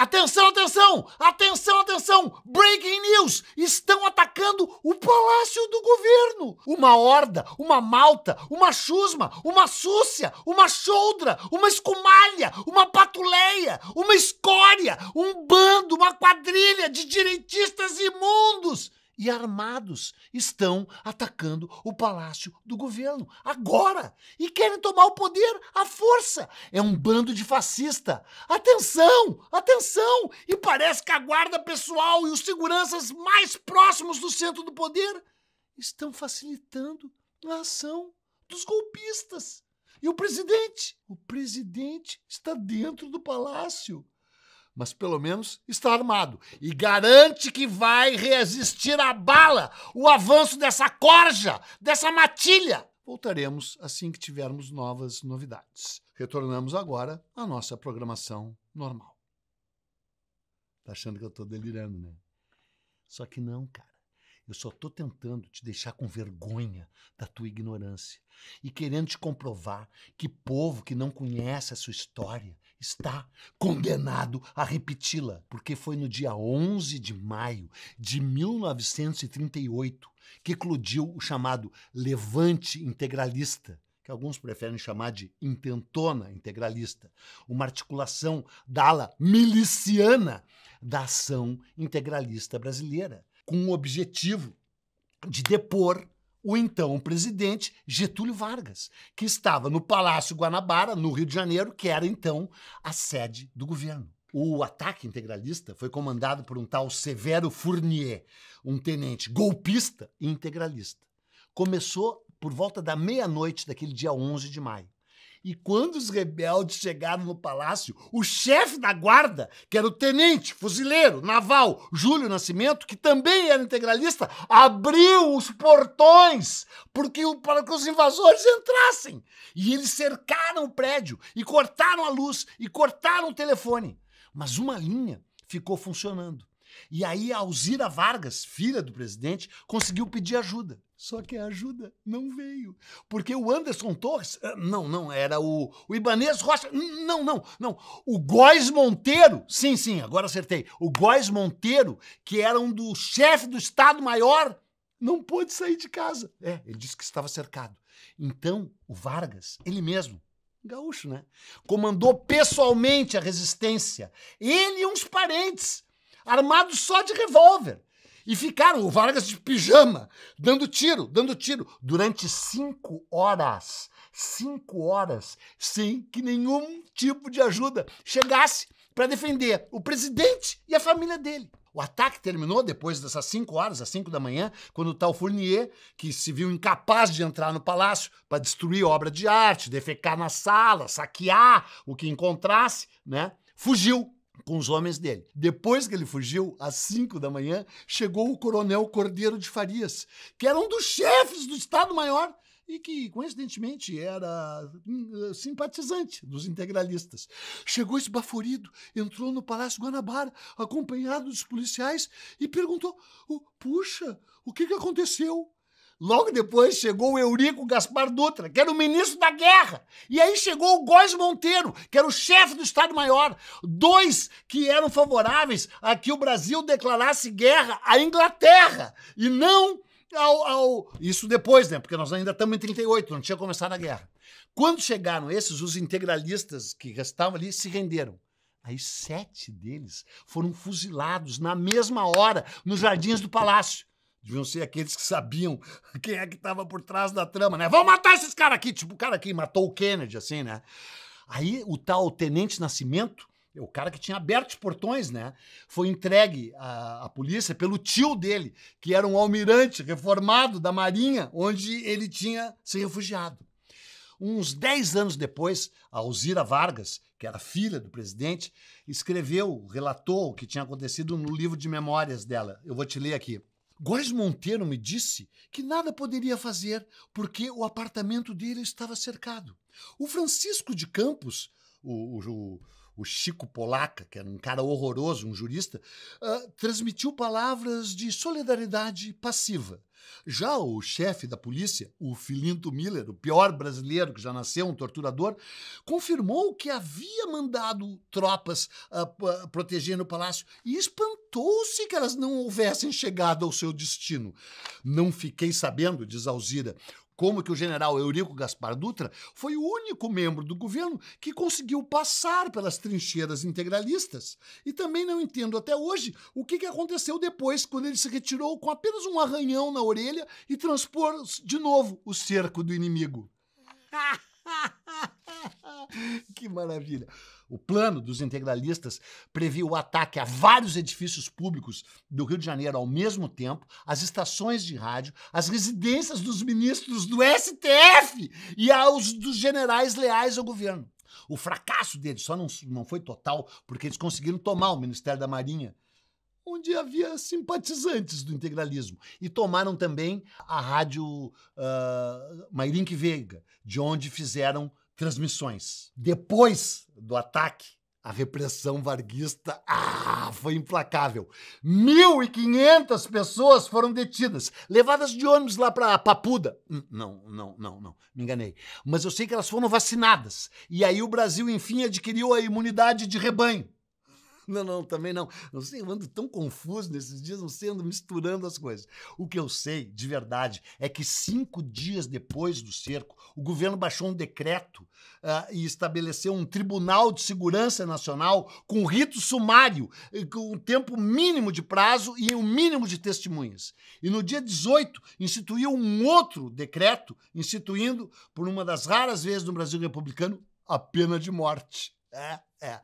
Atenção, atenção! Atenção, atenção! Breaking news! Estão atacando o palácio do governo! Uma horda, uma malta, uma chusma, uma súcia, uma choldra, uma escumalha, uma patuleia, uma escória, um bando, uma quadrilha de direitistas imundos! e armados estão atacando o palácio do governo agora e querem tomar o poder à força. É um bando de fascista. Atenção, atenção! E parece que a guarda pessoal e os seguranças mais próximos do centro do poder estão facilitando a ação dos golpistas. E o presidente? O presidente está dentro do palácio mas pelo menos está armado e garante que vai resistir à bala, o avanço dessa corja, dessa matilha. Voltaremos assim que tivermos novas novidades. Retornamos agora à nossa programação normal. Tá achando que eu tô delirando, né? Só que não, cara. Eu só tô tentando te deixar com vergonha da tua ignorância e querendo te comprovar que povo que não conhece a sua história está condenado a repeti-la, porque foi no dia 11 de maio de 1938 que eclodiu o chamado Levante Integralista, que alguns preferem chamar de intentona integralista, uma articulação da ala miliciana da ação integralista brasileira, com o objetivo de depor o então presidente Getúlio Vargas, que estava no Palácio Guanabara, no Rio de Janeiro, que era então a sede do governo. O ataque integralista foi comandado por um tal Severo Fournier, um tenente golpista e integralista. Começou por volta da meia-noite daquele dia 11 de maio. E quando os rebeldes chegaram no palácio, o chefe da guarda, que era o tenente, fuzileiro, naval, Júlio Nascimento, que também era integralista, abriu os portões porque, para que os invasores entrassem. E eles cercaram o prédio e cortaram a luz e cortaram o telefone. Mas uma linha ficou funcionando e aí a Alzira Vargas, filha do presidente, conseguiu pedir ajuda. Só que a ajuda não veio. Porque o Anderson Torres, ah, não, não, era o, o Ibanês Rocha, não, não, não. O Góis Monteiro, sim, sim, agora acertei. O Góis Monteiro, que era um do chefe do Estado-Maior, não pôde sair de casa. É, ele disse que estava cercado. Então, o Vargas, ele mesmo, gaúcho, né? Comandou pessoalmente a resistência. Ele e uns parentes armados só de revólver. E ficaram, o Vargas de pijama, dando tiro, dando tiro, durante cinco horas. Cinco horas, sem que nenhum tipo de ajuda chegasse para defender o presidente e a família dele. O ataque terminou depois dessas cinco horas, às cinco da manhã, quando o tal Fournier, que se viu incapaz de entrar no palácio para destruir obra de arte, defecar na sala, saquear o que encontrasse, né, fugiu com os homens dele. Depois que ele fugiu, às 5 da manhã, chegou o coronel Cordeiro de Farias, que era um dos chefes do Estado-Maior e que, coincidentemente, era hum, eh, simpatizante dos integralistas. Chegou esbaforido, entrou no Palácio Guanabara, acompanhado dos policiais, e perguntou: Puxa, o que, que aconteceu? Logo depois chegou o Eurico Gaspar Dutra, que era o ministro da guerra. E aí chegou o Góes Monteiro, que era o chefe do Estado-Maior. Dois que eram favoráveis a que o Brasil declarasse guerra à Inglaterra e não ao, ao, Isso depois, né? Porque nós ainda estamos em 38, não tinha começado a guerra. Quando chegaram esses, os integralistas que restavam ali se renderam. Aí sete deles foram fuzilados na mesma hora nos jardins do palácio. Deviam ser aqueles que sabiam quem é que estava por trás da trama, né? Vamos matar esses caras aqui! Tipo, o cara que matou o Kennedy, assim, né? Aí o tal Tenente Nascimento, o cara que tinha aberto os portões, né? Foi entregue à, à, polícia pelo tio dele, que era um almirante reformado da Marinha, onde ele tinha se refugiado. Uns 10 anos depois, a Alzira Vargas, que era filha do presidente, escreveu, relatou o que tinha acontecido no livro de memórias dela. Eu vou te ler aqui. Góes Monteiro me disse que nada poderia fazer porque o apartamento dele estava cercado. O Francisco de Campos, o, o, o Chico Polaca, que era um cara horroroso, um jurista, uh, transmitiu palavras de solidariedade passiva. Já o chefe da polícia, o Filinto Miller, o pior brasileiro que já nasceu, um torturador, confirmou que havia mandado tropas uh, ah, protegendo o palácio e espantou-se que elas não houvessem chegado ao seu destino. Não fiquei sabendo, diz Alzira, como que o general Eurico Gaspar Dutra foi o único membro do governo que conseguiu passar pelas trincheiras integralistas. E também não entendo até hoje o que, que aconteceu depois, quando ele se retirou com apenas um arranhão na orelha e transpor de novo o cerco do inimigo. que maravilha! O plano dos integralistas previa o ataque a vários edifícios públicos do Rio de Janeiro ao mesmo tempo, as estações de rádio, as residências dos ministros do STF e aos dos generais leais ao governo. O fracasso deles só não, não foi total porque eles conseguiram tomar o Ministério da Marinha, onde havia simpatizantes do integralismo. E tomaram também a rádio uh, Mairink Veiga, de onde fizeram transmissões. Depois do ataque, a repressão varguista ah, foi implacável. 1.500 pessoas foram detidas, levadas de ônibus lá para Papuda. Hum, não, não, não, não, me enganei. Mas eu sei que elas foram vacinadas. E aí o Brasil, enfim, adquiriu a imunidade de rebanho. Não, não, também não. Não sei, eu ando tão confuso nesses dias, não sei, ando misturando as coisas. O que eu sei, de verdade, é que cinco dias depois do cerco, o governo baixou um decreto uh, e estabeleceu um Tribunal de Segurança Nacional com rito sumário, eh, com um tempo mínimo de prazo e um mínimo de testemunhas. E no dia 18, instituiu um outro decreto, instituindo, por uma das raras vezes no Brasil republicano, a pena de morte. É, é.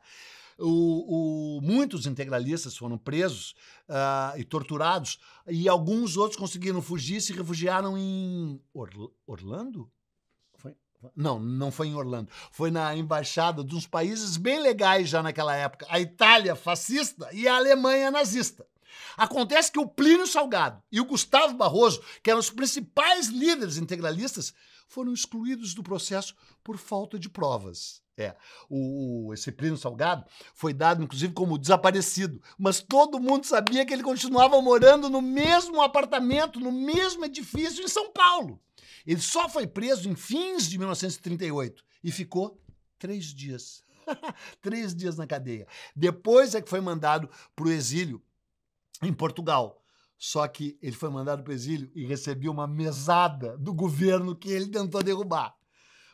O, o, muitos integralistas foram presos uh, e torturados, e alguns outros conseguiram fugir e se refugiaram em Orlando? Não, não foi em Orlando. Foi na embaixada de uns países bem legais já naquela época: a Itália fascista e a Alemanha nazista. Acontece que o Plínio Salgado e o Gustavo Barroso, que eram os principais líderes integralistas, foram excluídos do processo por falta de provas. É, o, o, esse Plínio Salgado foi dado, inclusive, como desaparecido, mas todo mundo sabia que ele continuava morando no mesmo apartamento, no mesmo edifício em São Paulo. Ele só foi preso em fins de 1938 e ficou três dias. três dias na cadeia. Depois é que foi mandado para o exílio em Portugal. Só que ele foi mandado para o exílio e recebeu uma mesada do governo que ele tentou derrubar.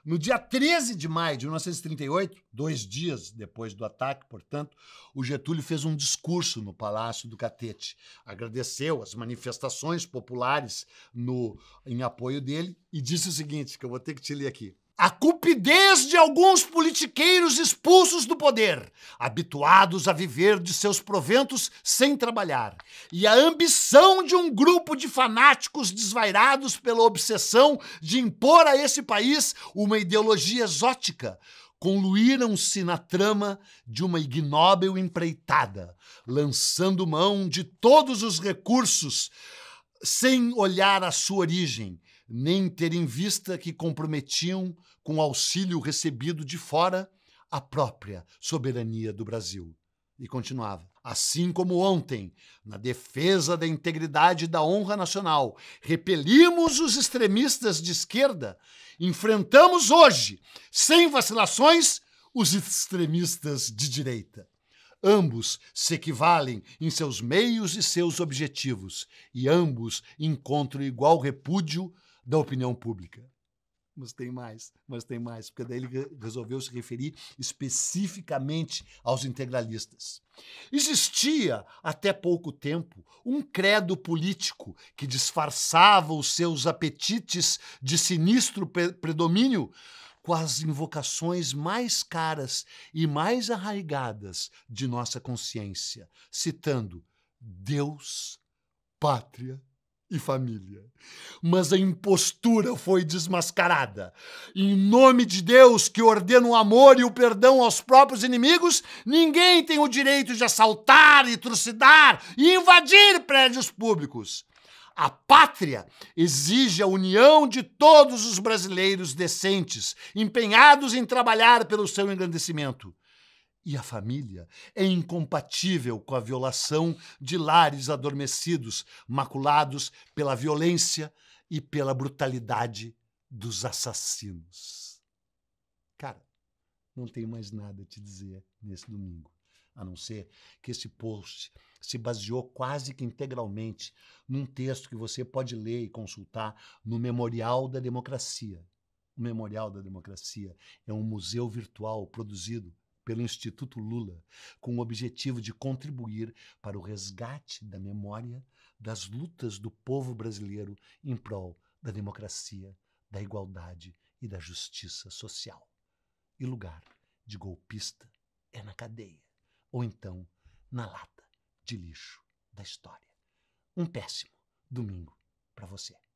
No dia 13 de maio de 1938, dois dias depois do ataque, portanto, o Getúlio fez um discurso no Palácio do Catete. Agradeceu as manifestações populares no, em apoio dele e disse o seguinte: que eu vou ter que te ler aqui a cupidez de alguns politiqueiros expulsos do poder, habituados a viver de seus proventos sem trabalhar, e a ambição de um grupo de fanáticos desvairados pela obsessão de impor a esse país uma ideologia exótica, conluíram-se na trama de uma ignóbil empreitada, lançando mão de todos os recursos sem olhar a sua origem, nem ter em vista que comprometiam com auxílio recebido de fora a própria soberania do Brasil. E continuava. Assim como ontem, na defesa da integridade e da honra nacional, repelimos os extremistas de esquerda, enfrentamos hoje, sem vacilações, os extremistas de direita. Ambos se equivalem em seus meios e seus objetivos, e ambos encontram igual repúdio da opinião pública. Mas tem mais, mas tem mais, porque daí ele resolveu se referir especificamente aos integralistas. Existia, até pouco tempo, um credo político que disfarçava os seus apetites de sinistro predomínio com as invocações mais caras e mais arraigadas de nossa consciência, citando Deus, pátria e família. Mas a impostura foi desmascarada. Em nome de Deus, que ordena o amor e o perdão aos próprios inimigos, ninguém tem o direito de assaltar e trucidar e invadir prédios públicos. A pátria exige a união de todos os brasileiros decentes, empenhados em trabalhar pelo seu engrandecimento e a família é incompatível com a violação de lares adormecidos, maculados pela violência e pela brutalidade dos assassinos. Cara, não tenho mais nada a te dizer nesse domingo, a não ser que esse post se baseou quase que integralmente num texto que você pode ler e consultar no Memorial da Democracia. O Memorial da Democracia é um museu virtual produzido pelo Instituto Lula, com o objetivo de contribuir para o resgate da memória das lutas do povo brasileiro em prol da democracia, da igualdade e da justiça social. E lugar de golpista é na cadeia, ou então na lata de lixo da história. Um péssimo domingo para você.